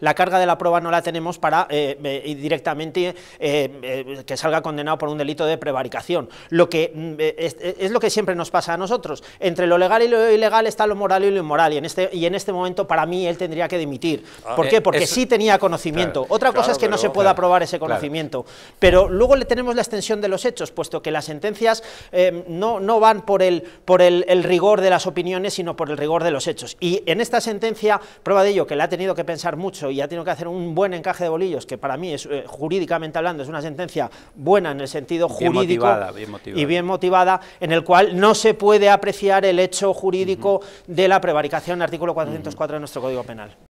la carga de la prueba no la tenemos para eh, eh, directamente eh, que salga condenado por un delito de prevaricación. Lo que mm, es, lo que siempre nos pasa a nosotros. Entre lo legal y lo ilegal está lo moral y lo inmoral. Y en este, y en este momento, para mí, él tendría que dimitir. Ah, ¿Por qué? Porque sí tenía conocimiento. Otra cosa es que no se pueda aprobar probar ese conocimiento. Pero luego le tenemos la extensión de los hechos, puesto que las sentencias em, no, no van por, el, por el, rigor de las opiniones, sino por el rigor de los hechos. Y en esta sentencia, prueba de ello, que la ha tenido que pensar mucho, y ha tenido que hacer un buen encaje de bolillos, que para mí, es, eh, jurídicamente hablando, es una sentencia buena en el sentido jurídico y bien motivada, en el cual no se puede apreciar el hecho jurídico de la prevaricación, artículo 404 de nuestro Código Penal.